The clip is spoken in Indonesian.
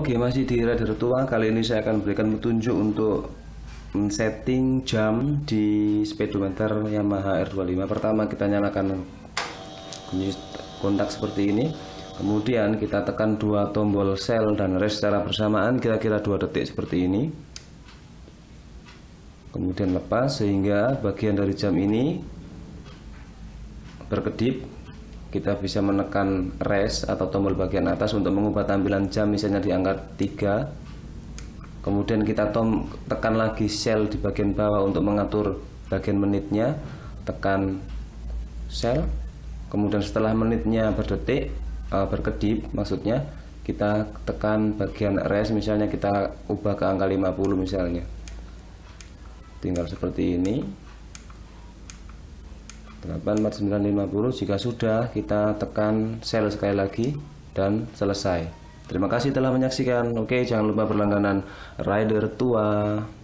Oke, masih di Radar Tua. Kali ini saya akan berikan petunjuk untuk setting jam di speedometer Yamaha R25. Pertama, kita nyalakan kontak seperti ini. Kemudian kita tekan dua tombol sel dan rest secara bersamaan kira-kira 2 detik seperti ini. Kemudian lepas sehingga bagian dari jam ini berkedip kita bisa menekan res atau tombol bagian atas untuk mengubah tampilan jam misalnya di angka 3 kemudian kita tom, tekan lagi sel di bagian bawah untuk mengatur bagian menitnya tekan sel kemudian setelah menitnya berdetik uh, berkedip maksudnya kita tekan bagian res misalnya kita ubah ke angka 50 misalnya tinggal seperti ini 84950 jika sudah kita tekan sel sekali lagi dan selesai terima kasih telah menyaksikan oke jangan lupa berlangganan rider tua